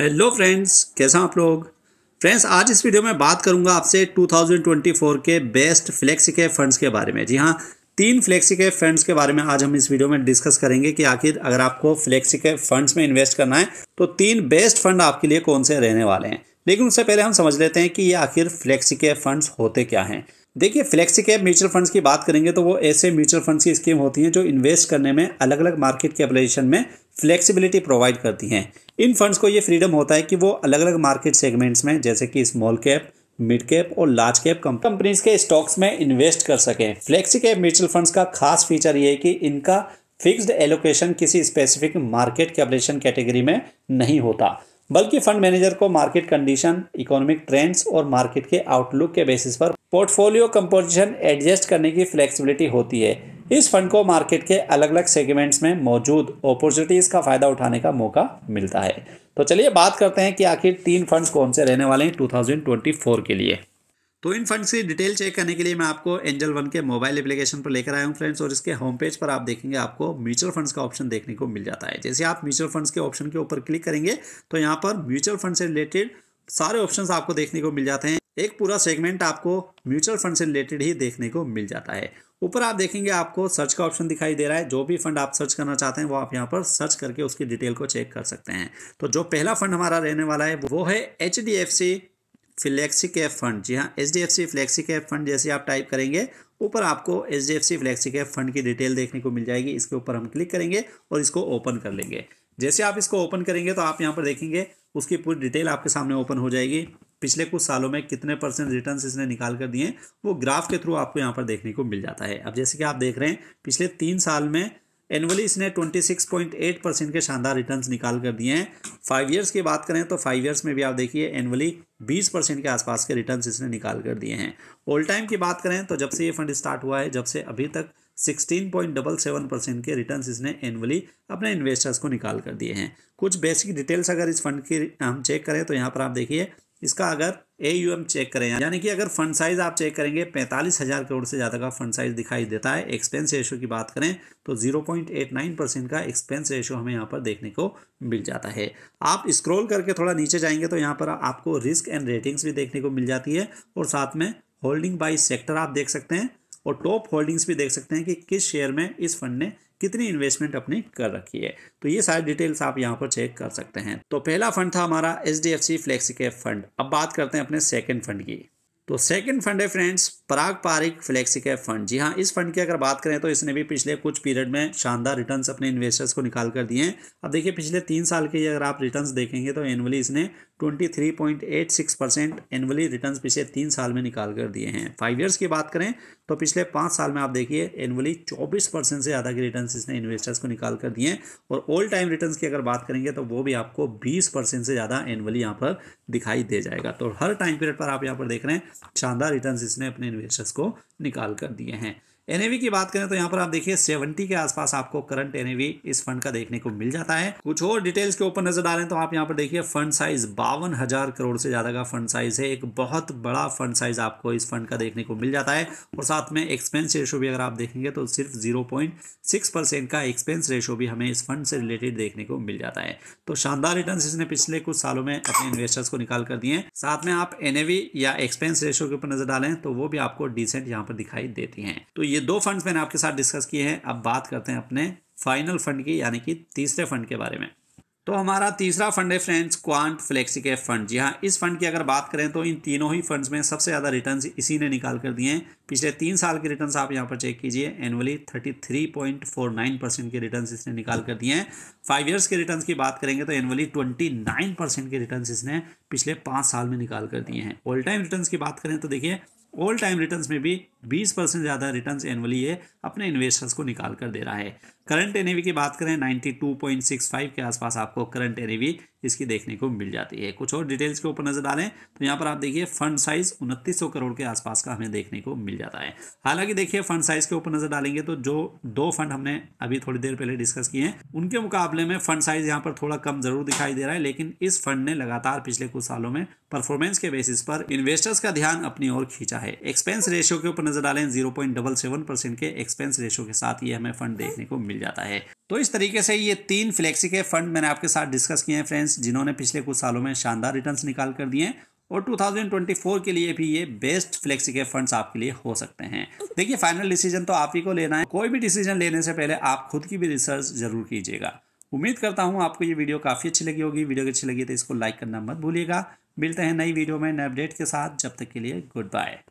hello friends कैसा आप लोग फ्रेंड्स आज इस वीडियो में बात करूंगा आपसे 2024 के बेस्ट फ्लेक्सी के फंड्स के बारे में जी हाँ तीन फ्लेक्सी के फंड्स के बारे में आज हम इस वीडियो में डिस्कस करेंगे कि आखिर अगर आपको फ्लेक्सी के फंड्स में इन्वेस्ट करना है तो तीन बेस्ट फंड आपके लिए कौन से रहने वाले हैं लेकिन उससे पहले हम समझ लेते हैं कि ये आखिर फ्लेक्सी के फंड्स होते क्या हैं देखिए फ्लेक्सी कैप म्यूचुअल फंड्स की बात करेंगे तो वो ऐसे म्यूचुअल फंड्स की स्कीम होती हैं जो इन्वेस्ट करने में अलग अलग मार्केट कैपिटलाइजेशन में फ्लेक्सिबिलिटी प्रोवाइड करती हैं इन फंड्स को ये फ्रीडम होता है कि वो अलग अलग मार्केट सेगमेंट्स में जैसे कि स्मॉल कैप मिड कैप और लार्ज कैप कंपनीज के स्टॉक्स में इन्वेस्ट कर सकें फ्लेक्सी कैप म्यूचुअल फंड्स का खास फीचर ये है कि इनका फिक्स्ड एलोकेशन किसी स्पेसिफिक मार्केट कैपिटलेशन कैटेगरी में नहीं होता बल्कि फंड मैनेजर को मार्केट कंडीशन इकोनॉमिक ट्रेंड्स और मार्केट के आउटलुक के बेसिस पर पोर्टफोलियो कंपोजिशन एडजस्ट करने की फ्लेक्सिबिलिटी होती है इस फंड को मार्केट के अलग अलग सेगमेंट्स में मौजूद अपॉर्चुनिटीज़ का फ़ायदा उठाने का मौका मिलता है तो चलिए बात करते हैं कि आखिर तीन फंड्स कौन से रहने वाले हैं 2024 के लिए तो इन फंड्स की डिटेल चेक करने के लिए मैं आपको एंजल वन के मोबाइल एप्लीकेशन पर लेकर आया हूँ फ्रेंड्स और इसके होम पेज पर आप देखेंगे आपको म्यूचुअल फंड्स का ऑप्शन देखने को मिल जाता है जैसे आप म्यूचुअल फंड्स के ऑप्शन के ऊपर क्लिक करेंगे तो यहाँ पर म्यूचुअल फंड से रिलेटेड सारे ऑप्शन आपको देखने को मिल जाते हैं एक पूरा सेगमेंट आपको म्यूचुअल फंड से रिलेटेड ही देखने को मिल जाता है ऊपर आप देखेंगे आपको सर्च का ऑप्शन दिखाई दे रहा है जो भी फंड आप सर्च करना चाहते हैं वो आप यहाँ पर सर्च करके उसकी डिटेल को चेक कर सकते हैं तो जो पहला फंड हमारा रहने वाला है वो है H D F C flexi cap fund जी हाँ H D F C flexi cap fund जैसे आप टाइप करेंगे ऊपर आपको H D F C flexi cap fund की डिटेल देखने को मिल जाएगी इसके ऊपर हम क्लिक करेंगे और इसको ओपन कर लेंगे जैसे आप इसको ओपन करेंगे तो आप यहाँ पर देखेंगे उसकी पूरी डिटेल आपके सामने ओपन हो जाएगी पिछले कुछ सालों में कितने परसेंट रिटर्न इसने निकाल कर दिए वो ग्राफ के थ्रू आपको यहाँ पर देखने को मिल जाता है अब जैसे कि आप देख रहे हैं पिछले तीन साल में एनुअली इसने 26.8 परसेंट के शानदार रिटर्न्स निकाल कर दिए हैं फाइव इयर्स की बात करें तो फाइव इयर्स में भी आप देखिए एनुअली 20 परसेंट के आसपास के रिटर्न्स इसने निकाल कर दिए हैं ओल्ड टाइम की बात करें तो जब से ये फंड स्टार्ट हुआ है जब से अभी तक 16.77 परसेंट के रिटर्न्स इसने एनुअली अपने इन्वेस्टर्स को निकाल कर दिए हैं कुछ बेसिक डिटेल्स अगर इस फंड की हम चेक करें तो यहाँ पर आप देखिए इसका अगर ए यू एम चेक करें यानी कि अगर फंड साइज आप चेक करेंगे पैंतालीस हज़ार करोड़ से ज़्यादा का फंड साइज दिखाई देता है एक्सपेंस रेशो की बात करें तो zero point eight nine percent का एक्सपेंस रेशो हमें यहाँ पर देखने को मिल जाता है आप स्क्रॉल करके थोड़ा नीचे जाएंगे तो यहाँ पर आपको रिस्क एंड रेटिंग्स भी देखने को मिल जाती है और साथ में होल्डिंग बाई सेक्टर आप देख सकते हैं और टॉप होल्डिंग्स भी देख सकते हैं कि किस शेयर में इस फंड ने कितनी इन्वेस्टमेंट अपनी कर रखी है तो ये सारी डिटेल्स आप यहाँ पर चेक कर सकते हैं तो पहला फंड था हमारा H D F C flexi cap fund अब बात करते हैं अपने सेकेंड फंड की तो सेकंड फंड है friends Parag Parikh flexi cap fund जी हाँ इस फंड की अगर बात करें तो इसने भी पिछले कुछ पीरियड में शानदार रिटर्न्स अपने इन्वेस्टर्स को निकाल कर दिए हैं अब देखिए पिछले तीन साल के अगर आप रिटर्न्स देखेंगे तो एनुअली इसने 23.86 परसेंट एनुअली रिटर्न पिछले तीन साल में निकाल कर दिए हैं फाइव ईयर्स की बात करें तो पिछले पाँच साल में आप देखिए एनुअली 24 परसेंट से ज़्यादा के रिटर्न इसने इन्वेस्टर्स को निकाल कर दिए हैं और ओल्ड टाइम रिटर्न की अगर बात करेंगे तो वो भी आपको बीस परसेंट से ज़्यादा एनुअली यहाँ पर दिखाई दे जाएगा तो हर टाइम पीरियड पर आप यहाँ पर देख रहे हैं शानदार रिटर्न इसने अपने इन्वेस्टर्स को निकाल कर दिए हैं एनएवी की बात करें तो यहाँ पर आप देखिए 70 के आसपास आपको करंट एनएवी इस फंड का देखने को मिल जाता है कुछ और डिटेल्स के ऊपर नजर डालें तो आप यहाँ पर देखिए फंड साइज बावन हजार करोड़ से ज्यादा का फंड साइज है एक बहुत बड़ा फंड साइज आपको इस फंड का देखने को मिल जाता है और साथ में एक्सपेंस रेशो भी अगर आप देखेंगे तो सिर्फ जीरो का एक्सपेंस रेशो भी हमें इस फंड से रिलेटेड देखने को मिल जाता है तो शानदार रिटर्न इसने पिछले कुछ सालों में अपने इन्वेस्टर्स को निकाल कर दिए साथ में आप एनएवी या एक्सपेंस रेशो के ऊपर नजर डालें तो वो भी आपको डिसेंट यहाँ पर दिखाई देती है तो ये दो फंड मैंने आपके साथ डिस्कस किए हैं अब बात करते हैं अपने फाइनल फंड की यानी कि तीसरे फंड के बारे में तो हमारा तीसरा फंड है फ्रेंड्स क्वांट फ्लेक्सी के फंड जी हाँ इस फंड की अगर बात करें तो इन तीनों ही फंड्स में सबसे ज़्यादा रिटर्न्स इसी ने निकाल कर दिए हैं पिछले तीन साल के रिटर्न्स आप यहाँ पर चेक कीजिए annually thirty three point four nine percent के रिटर्न्स इसने निकाल कर दिए हैं फाइव ईयर्स के रिटर्न की बात करेंगे तो एनुअली ट्वेंटी के रिटर्न इसने पिछले पाँच साल में निकाल कर दिए हैं ऑल टाइम रिटर्न की बात करें तो देखिए ओल्ड टाइम रिटर्न्स में भी 20 परसेंट ज़्यादा रिटर्न्स एनुअली ये अपने इन्वेस्टर्स को निकाल कर दे रहा है करंट एन की बात करें 92.65 के आसपास आपको करंट एन इसकी देखने को मिल जाती है कुछ और डिटेल्स के ऊपर नजर डालें तो यहाँ पर आप देखिए फंड साइज उनतीस करोड़ के आसपास का हमें देखने को मिल जाता है हालांकि देखिए फंड साइज के ऊपर नजर डालेंगे तो जो दो फंड हमने अभी थोड़ी देर पहले डिस्कस किए हैं उनके मुकाबले में फंड साइज यहाँ पर थोड़ा कम जरूर दिखाई दे रहा है लेकिन इस फंड ने लगातार पिछले कुछ सालों में परफॉर्मेंस के बेसिस पर इन्वेस्टर्स का ध्यान अपनी ओर खींचा है है एक्सपेंस रेशियो के ऊपर नजर डालें zero point double seven percent के एक्सपेंस रेशियो के साथ ये हमें फंड देखने को मिल जाता है तो इस तरीके से ये तीन फ्लेक्सी के फंड मैंने आपके साथ डिस्कस किए हैं फ्रेंड्स जिन्होंने पिछले कुछ सालों में शानदार रिटर्न निकाल कर दिए और 2024 के लिए भी ये बेस्ट फ्लेक्सी के फंड्स आपके लिए हो सकते हैं देखिए फाइनल डिसीजन तो आप ही को लेना है कोई भी डिसीजन लेने से पहले आप खुद की भी रिसर्च जरूर कीजिएगा उम्मीद करता हूं आपको ये वीडियो काफ़ी अच्छी लगी होगी वीडियो अच्छी लगी तो इसको लाइक करना मत भूलिएगा मिलते हैं नई वीडियो में नए अपडेट के साथ जब तक के लिए गुड बाय